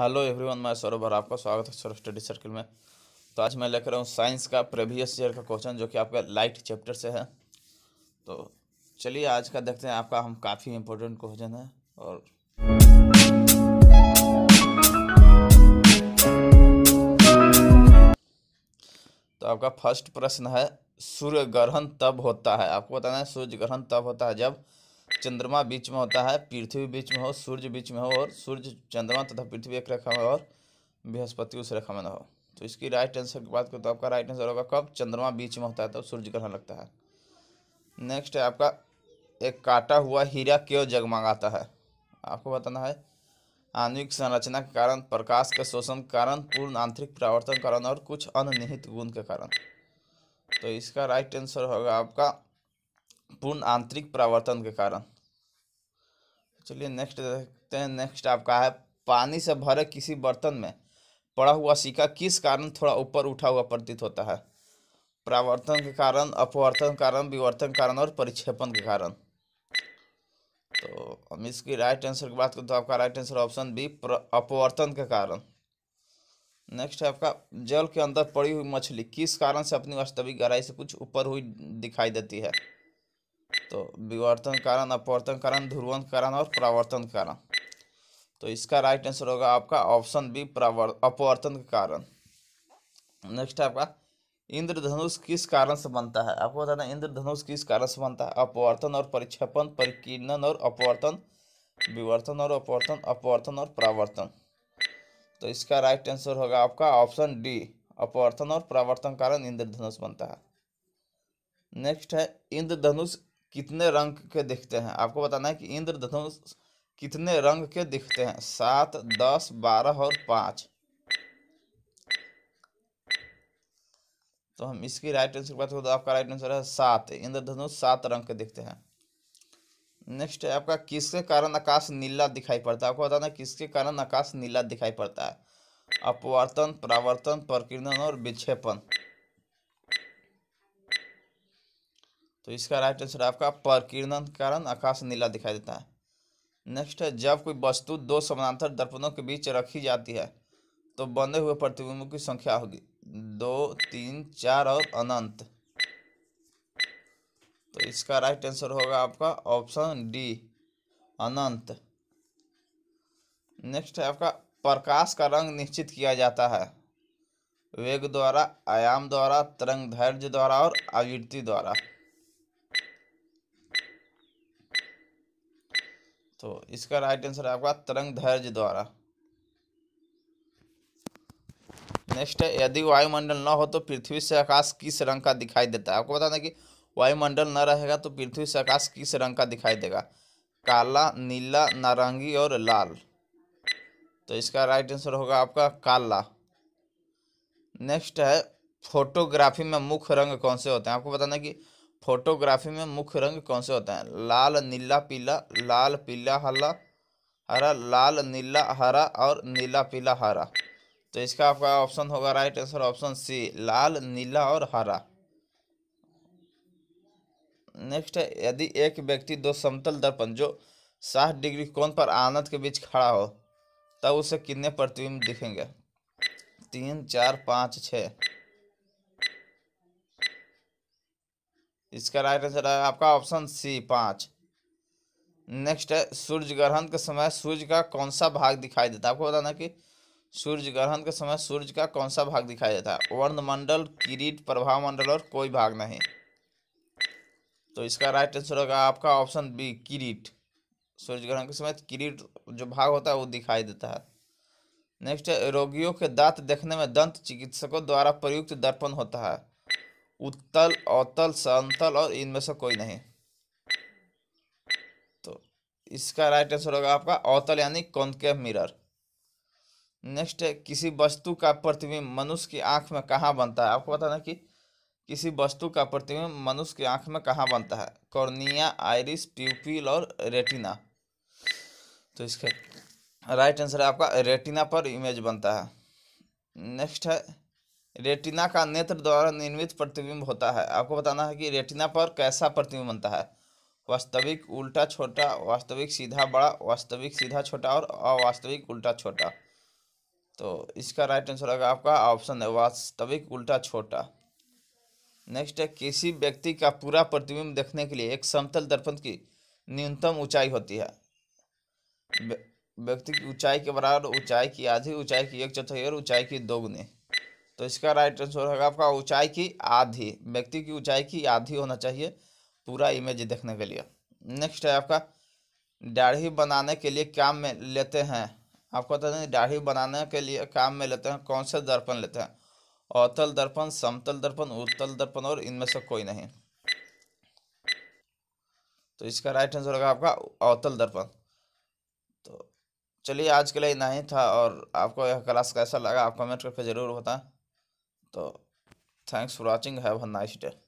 hello everyone मैं सौरभ और आपका स्वागत है सौरभ स्टडी सर्कल में तो आज मैं लेकर हूँ साइंस का प्रीवियस ईयर का क्वेश्चन जो कि आपका लाइट चैप्टर से है तो चलिए आज का देखते हैं आपका हम काफ़ी इम्पोर्टेंट क्वेश्चन है और तो आपका फर्स्ट प्रश्न है सूर्य ग्रहण तब होता है आपको बताना है सूर्य ग्रहण तब होता है जब चंद्रमा बीच में होता है पृथ्वी बीच में हो सूर्य बीच में हो और सूर्य चंद्रमा तथा पृथ्वी एक रेखा में हो और बृहस्पति उस रेखा में हो तो इसकी राइट आंसर की बात करें तो आपका राइट आंसर होगा कब चंद्रमा बीच में होता है तब तो सूर्य ग्रहण लगता है नेक्स्ट है आपका एक काटा हुआ हीरा क्यों जगमगाता है आपको बताना है आणविक संरचना के कारण प्रकाश के शोषण कारण पूर्ण आंतरिक परावर्तन कारण और कुछ अन्य निहित गुण के कारण तो इसका राइट आंसर होगा आपका पूर्ण आंतरिक परावर्तन के कारण चलिए नेक्स्ट देखते हैं नेक्स्ट आपका है पानी से भरे किसी बर्तन में पड़ा हुआ सिक्का किस कारण थोड़ा ऊपर उठा हुआ प्रतीत होता है परावर्तन के कारण अपवर्तन कारण विवर्तन कारण और परिक्षेपण के कारण तो हम इसकी राइट आंसर की बात करें तो आपका राइट आंसर ऑप्शन बी अपवर्तन के कारण नेक्स्ट है आपका जल के अंदर पड़ी हुई मछली किस कारण से अपनी वास्तविक गहराई से कुछ ऊपर हुई दिखाई देती है तो विवर्तन कारण अपवर्तन कारण ध्रुवन कारण और प्रावर्तन कारण तो इसका राइट आंसर होगा आपका ऑप्शन बी अपवर्तन कारण नेक्स्ट आपका इंद्रधनुष किस कारण से बनता है आपको बताना इंद्रधनुष किस कारण से बनता है अपवर्तन और परिक्षेपण परिकीर्णन और अपवर्तन विवर्तन और अपवर्तन अपवर्तन और प्रावर्तन तो इसका राइट आंसर होगा आपका ऑप्शन डी अपवर्तन और प्रावर्तन कारण इंद्रधनुष बनता है नेक्स्ट है इंद्रधनुष कितने रंग के दिखते हैं आपको बताना है कि इंद्रधनुष कितने रंग के दिखते हैं सात दस बारह और पाँच तो हम इसकी राइट आंसर की बात करें तो आपका राइट आंसर है सात इंद्रधनुष सात रंग के दिखते हैं नेक्स्ट है आपका किसके कारण आकाश नीला दिखाई पड़ता है आपको बताना है किसके कारण आकाश नीला दिखाई पड़ता है अपवर्तन प्रावर्तन प्रकीर्णन और विक्षेपण तो इसका राइट आंसर आपका प्रकीर्णन के कारण आकाश नीला दिखाई देता है नेक्स्ट है जब कोई वस्तु दो समानांतर दर्पणों के बीच रखी जाती है तो बने हुए प्रतिबिंबों की संख्या होगी दो तीन चार और अनंत तो इसका राइट आंसर होगा आपका ऑप्शन डी अनंत नेक्स्ट है आपका प्रकाश का रंग निश्चित किया जाता है वेग द्वारा आयाम द्वारा तरंग धैर्य द्वारा और आवृत्ति द्वारा तो इसका राइट आंसर आपका तरंग धैर्य द्वारा नेक्स्ट है यदि वायुमंडल न हो तो पृथ्वी से आकाश किस रंग का दिखाई देता है आपको बता दें कि वायुमंडल न रहेगा तो पृथ्वी से आकाश किस रंग का दिखाई देगा काला नीला नारंगी और लाल तो इसका राइट आंसर होगा आपका काला नेक्स्ट है फोटोग्राफी में मुख्य रंग कौन से होते हैं आपको बताना कि फोटोग्राफी में मुख्य रंग कौन से होते हैं लाल नीला पीला लाल पीला हला हरा लाल नीला हरा और नीला पीला हरा तो इसका आपका ऑप्शन होगा राइट आंसर ऑप्शन सी लाल नीला और हरा नेक्स्ट है यदि एक व्यक्ति दो समतल दर्पण जो साठ डिग्री कोण पर आनंद के बीच खड़ा हो तब उसे कितने प्रतिबिंब दिखेंगे तीन चार पाँच छः इसका राइट आंसर है आपका ऑप्शन सी पाँच नेक्स्ट है सूर्य ग्रहण के समय सूर्य का कौन सा भाग दिखाई देता है आपको बताना कि सूर्य ग्रहण के समय सूर्य का कौन सा भाग दिखाई देता है वर्णमंडल किरीट प्रभाव मंडल और कोई भाग नहीं तो इसका राइट आंसर होगा आपका ऑप्शन बी किरीट सूर्य ग्रहण के समय किरीट जो भाग होता है वो दिखाई देता है नेक्स्ट है रोगियों के दांत देखने में दंत चिकित्सकों द्वारा प्रयुक्त दर्पण होता है उत्तल अतल संतल और इनमें से कोई नहीं तो इसका राइट आंसर होगा आपका अतल यानी कॉन्केव मिरर नेक्स्ट है किसी वस्तु का प्रतिबिंब मनुष्य की आंख में कहाँ बनता है आपको बताना कि किसी वस्तु का प्रतिबिंब मनुष्य की आंख में कहाँ बनता है कॉर्निया आयरिस प्यूपिल और रेटिना तो इसका राइट आंसर है आपका रेटिना पर इमेज बनता है नेक्स्ट है रेटिना का नेत्र द्वारा निर्मित प्रतिबिंब होता है आपको बताना है कि रेटिना पर कैसा प्रतिबिंब बनता है वास्तविक उल्टा छोटा वास्तविक सीधा बड़ा वास्तविक सीधा छोटा और अवास्तविक उल्टा छोटा तो इसका राइट आंसर होगा आपका ऑप्शन है वास्तविक उल्टा छोटा नेक्स्ट है किसी व्यक्ति का पूरा प्रतिबिंब देखने के लिए एक समतल दर्पण की न्यूनतम ऊंचाई होती है व्यक्ति की ऊंचाई के बराबर ऊंचाई की आधी ऊंचाई की एक चौथाई और ऊंचाई की दोगुनी तो इसका राइट आंसर होगा आपका ऊंचाई की आधी व्यक्ति की ऊंचाई की आधी होना चाहिए पूरा इमेज देखने के लिए नेक्स्ट है आपका दाढ़ी बनाने के लिए काम में लेते हैं आपको बता दें दाढ़ी बनाने के लिए काम में लेते हैं कौन से दर्पण लेते हैं अतल दर्पण समतल दर्पण उत्तल दर्पण और इनमें से कोई नहीं तो इसका राइट आंसर होगा आपका अवतल दर्पण तो चलिए आज के लिए नहीं ही था और आपको यह क्लास कैसा लगा आप कमेंट करके ज़रूर बताएं तो thanks for watching have a nice day